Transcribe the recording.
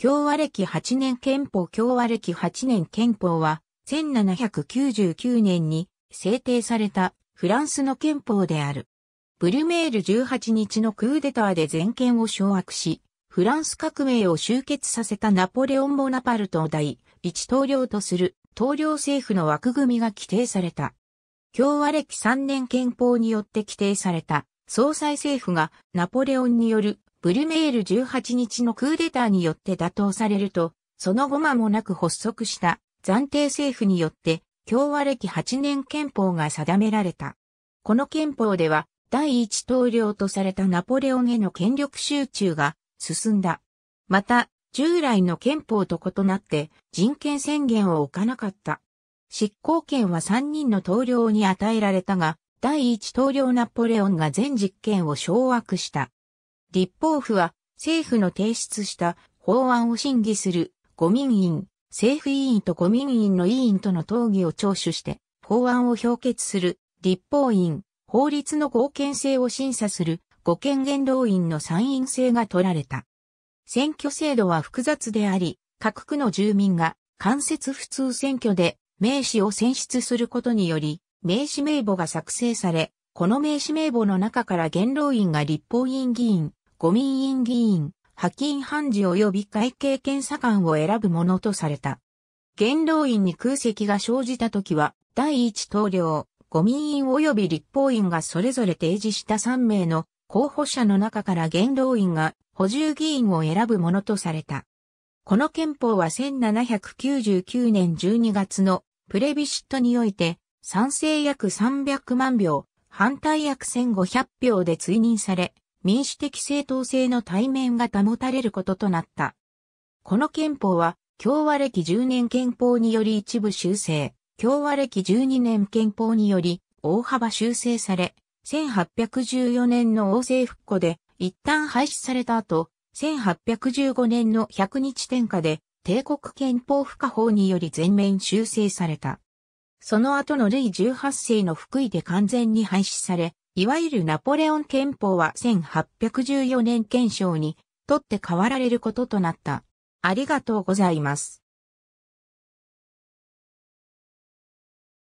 共和歴8年憲法共和歴8年憲法は、1799年に制定されたフランスの憲法である。ブルメール18日のクーデターで全権を掌握し、フランス革命を集結させたナポレオン・ボナパルトを第一統領とする統領政府の枠組みが規定された。共和歴3年憲法によって規定された総裁政府がナポレオンによるブリュメール18日のクーデターによって打倒されると、その後間もなく発足した暫定政府によって共和歴8年憲法が定められた。この憲法では第一統領とされたナポレオンへの権力集中が進んだ。また、従来の憲法と異なって人権宣言を置かなかった。執行権は3人の統領に与えられたが、第一統領ナポレオンが全実権を掌握した。立法府は政府の提出した法案を審議する五民院、政府委員と五民院の委員との討議を聴取して法案を評決する立法院、法律の合憲性を審査する五権元老院の参院制が取られた。選挙制度は複雑であり、各区の住民が間接普通選挙で名詞を選出することにより、名詞名簿が作成され、この名詞名簿の中から元老院が立法院議員、ご民院議員、派遣判事及び会計検査官を選ぶものとされた。元老院に空席が生じた時は、第一統領、ご民院及び立法院がそれぞれ提示した3名の候補者の中から元老院が補充議員を選ぶものとされた。この憲法は1799年12月のプレビシットにおいて、賛成約300万票、反対約1500票で追認され、民主的正当性の対面が保たれることとなった。この憲法は、共和歴10年憲法により一部修正、共和歴12年憲法により大幅修正され、1814年の王政復古で一旦廃止された後、1815年の百日天下で帝国憲法不可法により全面修正された。その後のルイ18世の福井で完全に廃止され、いわゆるナポレオン憲法は1814年憲章にとって変わられることとなった。ありがとうございます。